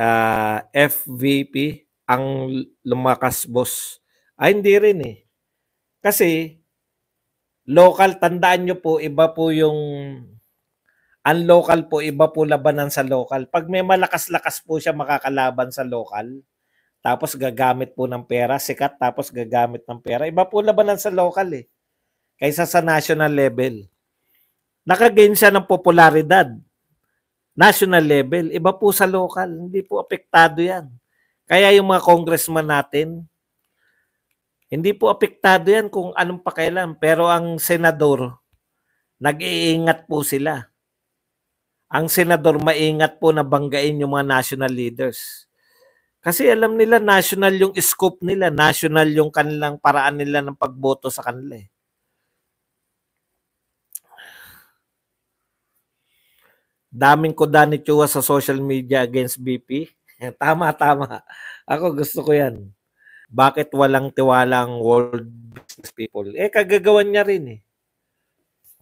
uh, ah, FVP ang lumakas boss. Ay, ah, hindi rin eh. Kasi, local, tandaan nyo po, iba po yung, ang local po, iba po labanan sa local. Pag may malakas-lakas po siya makakalaban sa local, tapos gagamit po ng pera, sikat, tapos gagamit ng pera. Iba po labanan sa local eh, kaysa sa national level. Nakagain siya ng popularidad national level. Iba po sa local. Hindi po apektado yan. Kaya yung mga congressman natin, hindi po apektado yan kung anong pakailan. Pero ang senador, nag-iingat po sila. Ang senador, maingat po na banggain yung mga national leaders. Kasi alam nila, national yung scope nila, national yung kanilang paraan nila ng pagboto sa kanila. Eh. daming ko ni Chua sa social media against BP. tama, tama. Ako gusto ko yan. Bakit walang tiwalang world business people? Eh, kagagawan niya rin eh.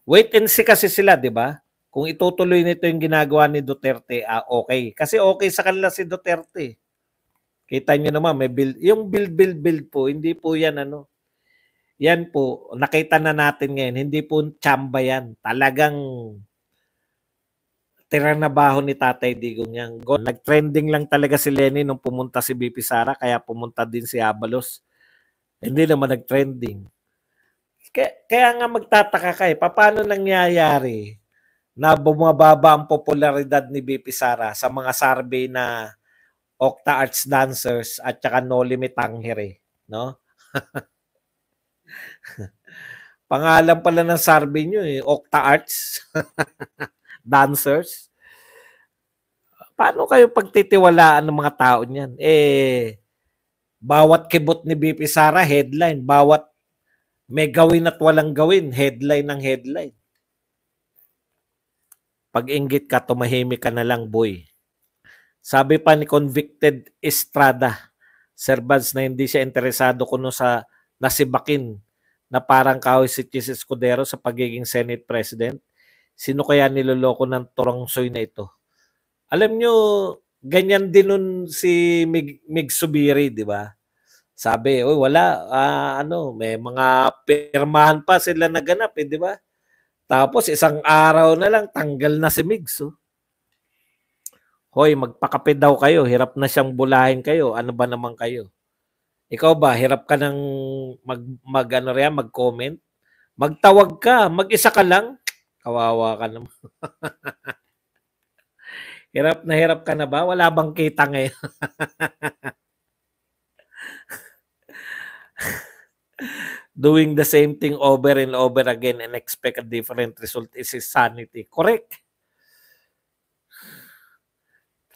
Wait and see kasi sila, di ba? Kung itutuloy nito yung ginagawa ni Duterte, ah, okay. Kasi okay sa kanila si Duterte. Kita niyo naman, may build, yung build, build, build po, hindi po yan ano. Yan po, nakita na natin ngayon, hindi po chamba yan. Talagang tirang na ni Tatay Digong yan. Nag-trending lang talaga si Lenny nung pumunta si BP Sara, kaya pumunta din si Abalos. Hindi naman nag-trending. Kaya, kaya nga magtataka ka eh, paano nangyayari na bumababa ang popularidad ni BP Sara sa mga survey na Octa Arts Dancers at saka No Limit Tanghere, no? Pangalan pala ng survey nyo eh, Octa Arts. dancers. Paano kayo pagtitiwalaan ng mga tao niyan? Eh, bawat kibot ni BP Sara, headline. Bawat may gawin at walang gawin, headline ng headline. Pag-inggit ka, tumahimik ka na lang, boy. Sabi pa ni convicted Estrada, Sir na hindi siya interesado kuno sa nasibakin na parang kahoy si Jesus Escudero sa pagiging Senate President. Sino kaya niloloko ng Torongsoy na ito? Alam nyo, ganyan din nun si Mig, Mig Subiri, di ba? Sabi, oy wala, ah, ano, may mga pirmahan pa sila naganap, eh, di ba? Tapos isang araw na lang, tanggal na si Migs. Oh. Hoy, magpakape daw kayo, hirap na siyang bulahin kayo, ano ba naman kayo? Ikaw ba, hirap ka ng mag, mag ano mag-comment? Magtawag ka, mag-isa ka lang. Kawawa ka naman. hirap na hirap ka na ba? Wala bang kita ngayon? Doing the same thing over and over again and expect a different result is insanity. Correct.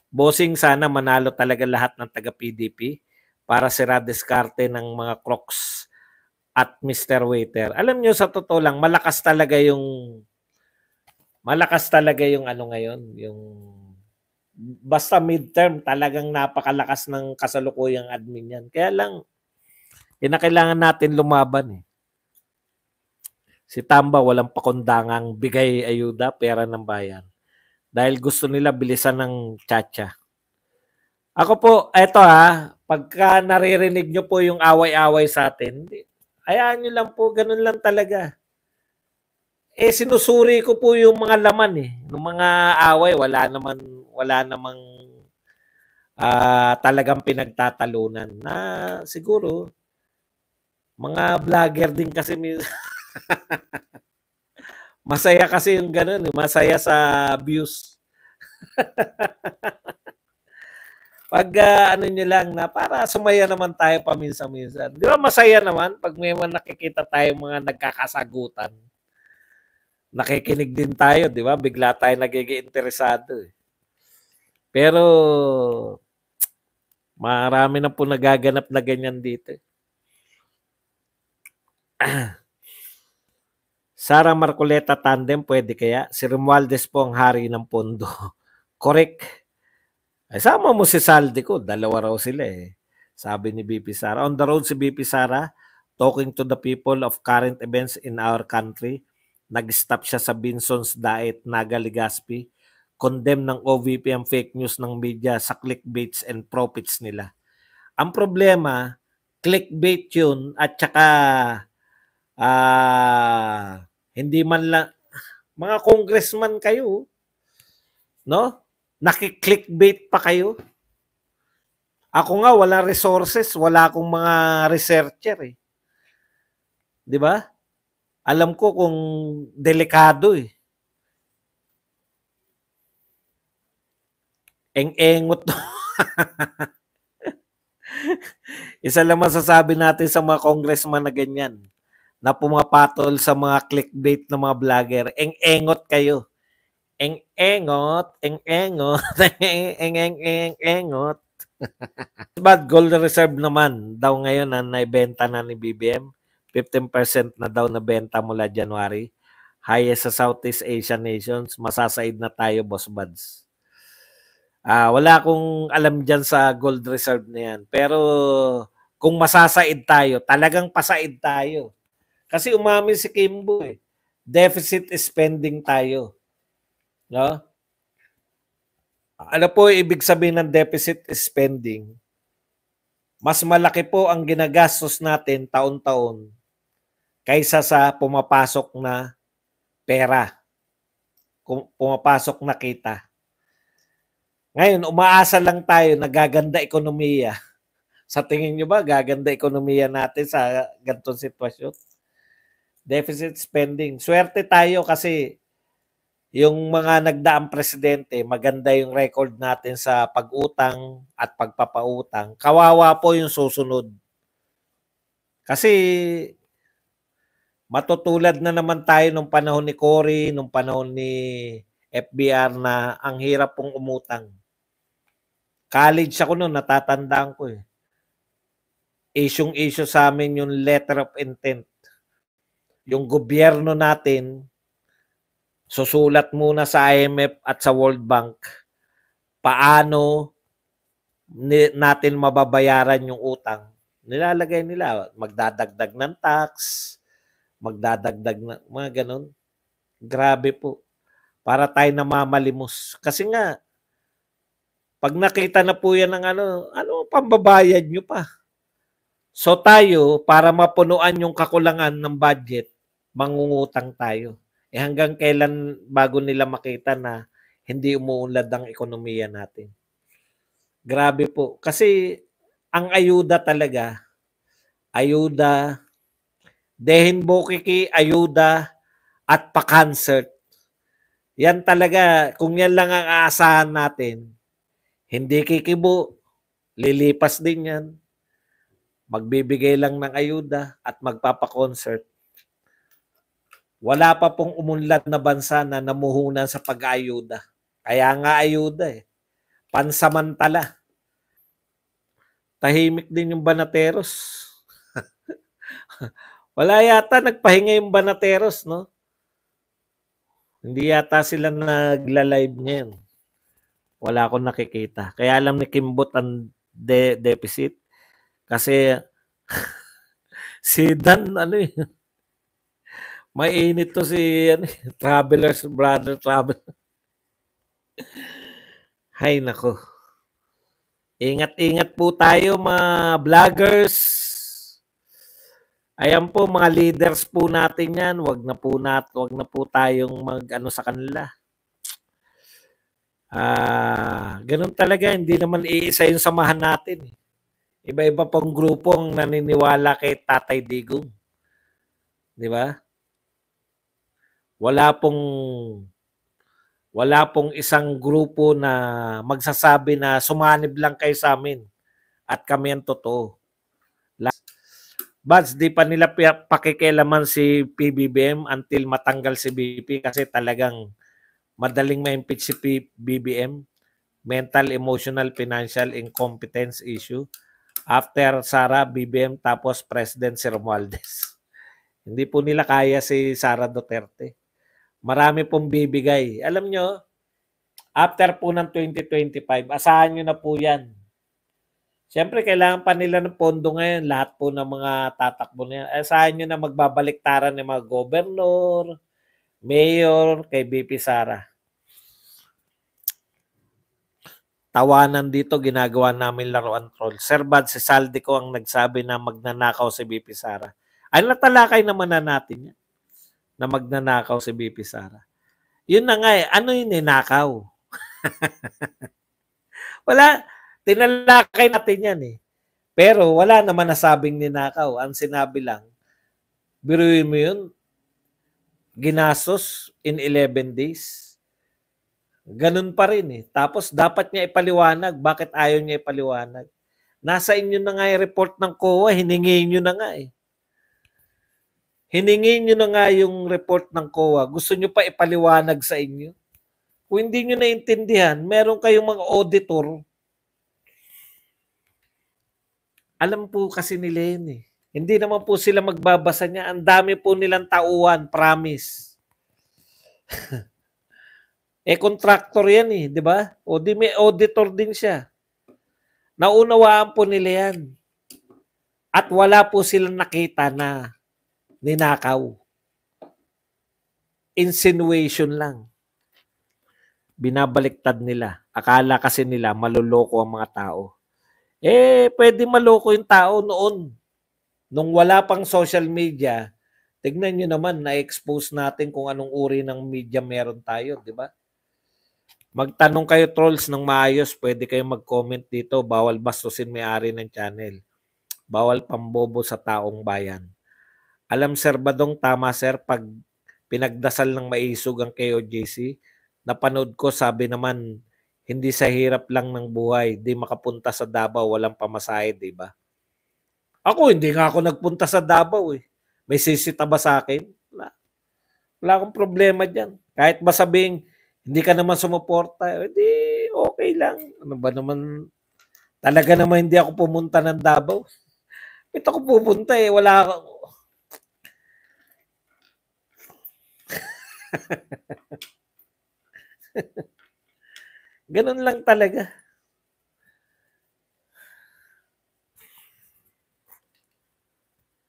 Bossing, sana manalo talaga lahat ng taga-PDP para sira diskarte ng mga crocs at Mr. Waiter. Alam nyo, sa totoo lang, malakas talaga yung malakas talaga yung ano ngayon, yung basta midterm talagang napakalakas ng kasalukuyang admin yan. Kaya lang kinakailangan natin lumaban eh. Si Tamba walang pakundangang bigay ayuda, pera ng bayan. Dahil gusto nila bilisan ng chacha. Ako po, eto ha, pagka naririnig nyo po yung away-away sa atin, hayaan nyo lang po, ganun lang talaga eh sinusuri ko po yung mga laman eh. ng mga away, wala naman wala namang uh, talagang pinagtatalunan na siguro mga vlogger din kasi masaya kasi yung ganun, eh. masaya sa views. pag uh, ano nyo lang na para sumaya naman tayo paminsan-minsan. Di ba masaya naman pag may mga nakikita tayo mga nagkakasagutan? nakikinig din tayo, di ba? Bigla tayo nagiging interesado. Eh. Pero marami na po nagaganap na ganyan dito. Eh. Sara Marcoleta tandem pwede kaya? Si Romualdez po ang hari ng pondo. Correct. Ay, sama mo si Saldi ko. Dalawa raw sila eh. Sabi ni BP Sara. On the road si BP Sara, talking to the people of current events in our country Nag-stop siya sa Binson's Diet, Naga Legaspi. Condemn ng OVP ang fake news ng media sa clickbaits and profits nila. Ang problema, clickbait yun at saka uh, hindi man lang, mga congressman kayo, no? Nakiklickbait pa kayo. Ako nga, wala resources, wala akong mga researcher eh. Di ba? alam ko kung delikado eh. Eng-engot Isa lang masasabi natin sa mga congressman na ganyan na pumapatol sa mga clickbait ng mga vlogger. Eng-engot kayo. Eng-engot, engot eng eng-eng-eng-engot. Bad gold reserve naman daw ngayon na naibenta na ni BBM. 15% na daw na benta mula January. Highest sa Southeast Asian nations. Masasaid na tayo, Boss Buds. Ah, wala akong alam dyan sa gold reserve na yan. Pero kung masasaid tayo, talagang pasaid tayo. Kasi umamin si Kimbo eh. Deficit spending tayo. No? Ano po ibig sabihin ng deficit spending? Mas malaki po ang ginagastos natin taon-taon kaysa sa pumapasok na pera, pumapasok na kita. Ngayon, umaasa lang tayo na gaganda ekonomiya. Sa tingin nyo ba, gaganda ekonomiya natin sa gantong sitwasyon? Deficit spending. Swerte tayo kasi yung mga nagdaang presidente, maganda yung record natin sa pag-utang at pagpapautang. Kawawa po yung susunod. Kasi matutulad na naman tayo nung panahon ni Cory, nung panahon ni FBR na ang hirap pong umutang. College ako noon, natatandaan ko eh. isyong issue sa amin yung letter of intent. Yung gobyerno natin, susulat muna sa IMF at sa World Bank paano natin mababayaran yung utang nilalagay nila magdadagdag ng tax, magdadagdag na, mga ganun. Grabe po. Para tayo namamalimos. Kasi nga, pag nakita na po yan ng ano, ano pambabayad nyo pa? So tayo, para mapunuan yung kakulangan ng budget, mangungutang tayo. Eh hanggang kailan bago nila makita na hindi umuunlad ang ekonomiya natin. Grabe po. Kasi ang ayuda talaga, ayuda Dehen bukiki, Ayuda, at pa-concert. Yan talaga, kung yan lang ang aasahan natin, hindi kikibo, lilipas din yan. Magbibigay lang ng ayuda at magpapa-concert. Wala pa pong umunlad na bansa na namuhunan sa pag-ayuda. Kaya nga ayuda eh. Pansamantala. Tahimik din yung banateros. Wala yata nagpahinga yung Banateros, no? Hindi yata sila nagla-live ngayon. Wala akong nakikita. Kaya alam ni Kimbot ang de- deficit. Kasi si Dan, ano eh, mainit to si ano, eh, Travelers Brother Travel. Hay nako. Ingat-ingat po tayo mga vloggers. Ayan po mga leaders po natin 'yan, wag na po nat, wag na po tayong magano sa kanila. Ah, ganun talaga hindi naman iisa yung samahan natin. Eh. Iba-iba pong grupo ang naniniwala kay Tatay Digong. 'Di ba? Wala pong wala pong isang grupo na magsasabi na sumanib lang kay sa amin at kami ang totoo. Bads, di pa nila pakikialaman si PBBM until matanggal si BP kasi talagang madaling ma-impeach si PBBM. Mental, emotional, financial incompetence issue. After Sara, BBM, tapos President si Romualdez. Hindi po nila kaya si Sara Duterte. Marami pong bibigay. Alam nyo, after po ng 2025, asahan nyo na po yan Siyempre, kailangan pa nila ng pondo ngayon. Lahat po ng mga tatakbo na yan. Asahan eh, nyo na magbabaliktaran ng mga governor, mayor, kay BP Sara. Tawanan dito, ginagawa namin laruan troll. Sir Bad, si Saldi ko ang nagsabi na magnanakaw si BP Sara. Ay natalakay naman na natin yan na magnanakaw si BP Sara. Yun na nga eh. Ano yun eh, nakaw? Wala, Tinalakay natin yan eh. Pero wala naman nasabing ninakaw. Ang sinabi lang, biruin mo yun, ginastos in 11 days. Ganun pa rin eh. Tapos dapat niya ipaliwanag. Bakit ayaw niya ipaliwanag? Nasa inyo na nga yung report ng COA, hiningi niyo na nga eh. Hiningi niyo na nga yung report ng COA. Gusto niyo pa ipaliwanag sa inyo? Kung hindi nyo naintindihan, meron kayong mga auditor Alam po kasi ni Len eh. Hindi naman po sila magbabasa niya. Ang dami po nilang tauhan, promise. eh, contractor yan eh, di ba? O di may auditor din siya. Naunawaan po nila yan. At wala po silang nakita na ninakaw. Insinuation lang. Binabaliktad nila. Akala kasi nila maluloko ang mga tao eh, pwede maloko yung tao noon. Nung wala pang social media, tignan nyo naman, na-expose natin kung anong uri ng media meron tayo, di ba? Magtanong kayo trolls ng maayos, pwede kayong mag-comment dito, bawal bastusin may-ari ng channel. Bawal pambobo sa taong bayan. Alam Sir Badong, tama Sir, pag pinagdasal ng maisog ang KOJC, napanood ko, sabi naman, hindi sa hirap lang ng buhay, di makapunta sa Davao, walang pamasahe, di ba? Ako, hindi nga ako nagpunta sa Davao eh. May sisita ba sa akin? Wala. Wala akong problema dyan. Kahit ba sabing, hindi ka naman sumuporta, hindi, eh, okay lang. Ano ba naman, talaga naman hindi ako pumunta ng Davao. Ito ko pupunta eh, wala ako. Ganun lang talaga.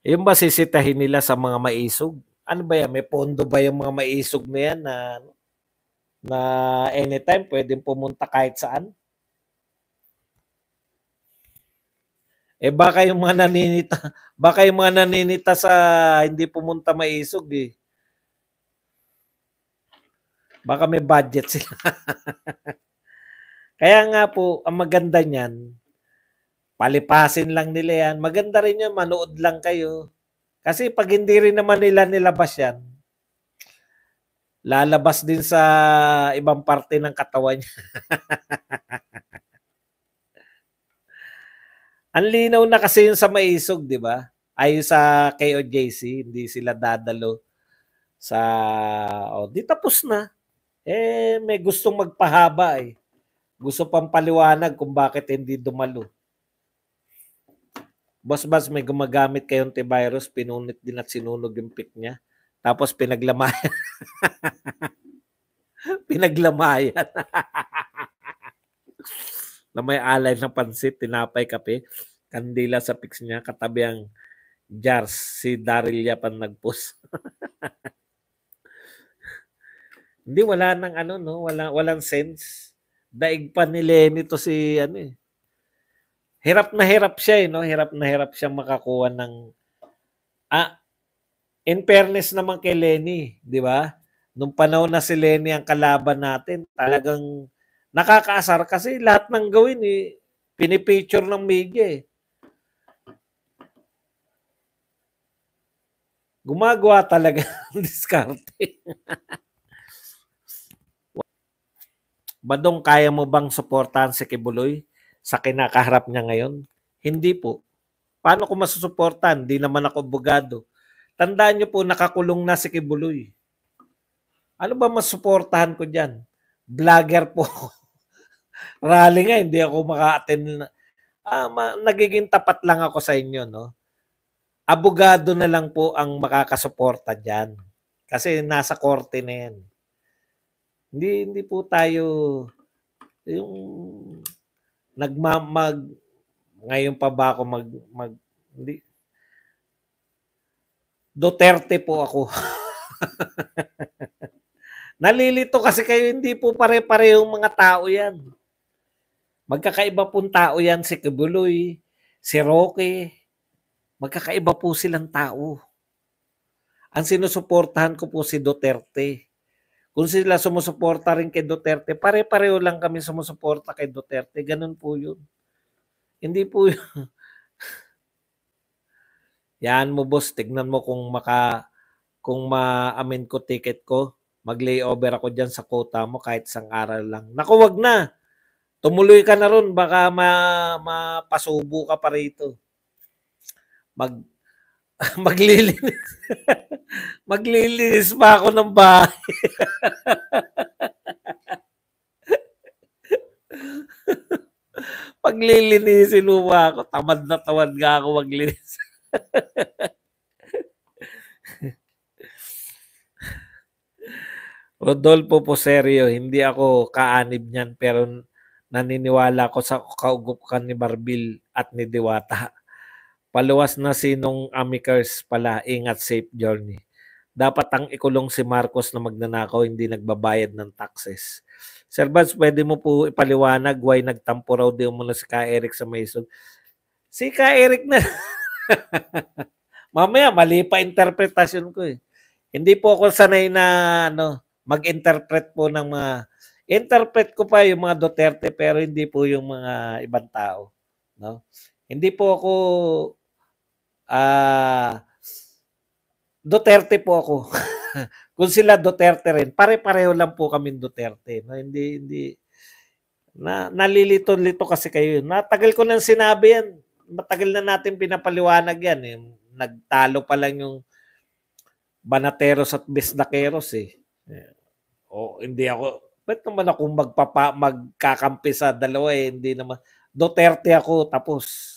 Yung ba sisitahin nila sa mga maisog? Ano ba yan? May pondo ba yung mga maisog na yan na, na anytime pwedeng pumunta kahit saan? Eh baka yung mga naninita, baka yung mga naninita sa hindi pumunta maisog eh. Baka may budget sila. Kaya nga po, ang maganda niyan, palipasin lang nila yan. Maganda rin yun, manood lang kayo. Kasi pag hindi rin naman nila nilabas yan, lalabas din sa ibang parte ng katawan niya. Ang linaw na kasi yun sa maisog, di ba? Ayon sa KOJC, hindi sila dadalo sa... Oh, di tapos na. Eh, may gustong magpahaba eh. Gusto pang paliwanag kung bakit hindi dumalo. Boss Bas, may gumagamit kayong T-virus, pinunit din at sinunog yung pic niya. Tapos pinaglamayan. pinaglamayan. Lamay alay ng pansit, tinapay kape, kandila sa pics niya, katabi ang jars, si Darylia pan nagpost. Hindi, wala nang ano, no? Wala, walang sense daig pa ni Lenny to si ano eh. Hirap na hirap siya eh, no? Hirap na hirap siyang makakuha ng ah, in fairness naman kay Lenny, di ba? Nung panahon na si Lenny ang kalaban natin, talagang nakakaasar kasi lahat ng gawin eh, pinipicture ng media eh. Gumagawa talaga ng diskarte. Badong, kaya mo bang suportahan si Kibuloy sa kinakaharap niya ngayon? Hindi po. Paano ko masusuportahan? Di naman ako bugado. Tandaan niyo po, nakakulong na si Kibuloy. Ano ba masuportahan ko diyan? Vlogger po. Rally nga, hindi ako maka-attend. Ah, ma- nagiging tapat lang ako sa inyo, no? Abogado na lang po ang makakasuporta diyan. Kasi nasa korte na yan. Hindi hindi po tayo yung nagmamag ngayon pa ba ako mag mag hindi Duterte po ako. Nalilito kasi kayo hindi po pare-parehong mga tao 'yan. Magkakaiba pong tao 'yan si Kebuloy, si Roque. Magkakaiba po silang tao. Ang sinusuportahan ko po si Duterte. Kung sila sumusuporta rin kay Duterte, pare-pareho lang kami sumusuporta kay Duterte. Ganun po yun. Hindi po yun. Yan mo boss, tignan mo kung maka kung ma amend ko ticket ko, mag-layover ako diyan sa kota mo kahit isang araw lang. Naku, wag na. Tumuloy ka na ron baka ma mapasubo ka pa rito. Mag maglilinis. maglilinis pa ako ng bahay. Paglilinisin mo ba ako? Tamad na tamad nga ako maglinis. Rodolfo po seryo, hindi ako kaanib niyan pero naniniwala ako sa kaugup ni Barbil at ni Diwata. Paluwas na si nung amikers pala, ingat safe journey. Dapat ang ikulong si Marcos na magnanakaw, hindi nagbabayad ng taxes. Sir Vance, pwede mo po ipaliwanag why nagtampo raw di umuna si Ka Eric sa Mason. Si Ka Eric na. Mamaya, mali pa interpretasyon ko eh. Hindi po ako sanay na ano, mag-interpret po ng mga interpret ko pa yung mga Duterte pero hindi po yung mga ibang tao, no? Hindi po ako uh, Duterte po ako. Kung sila Duterte rin, pare-pareho lang po kami Duterte. No, hindi, hindi, na, nalilito-lito kasi kayo. Natagal ko nang sinabi yan. Matagal na natin pinapaliwanag yan. Eh. Nagtalo pa lang yung Banateros at Bisdakeros eh. O eh, oh, hindi ako, ba't naman ako magpapa, magkakampi sa dalawa eh? Hindi naman. Duterte ako, tapos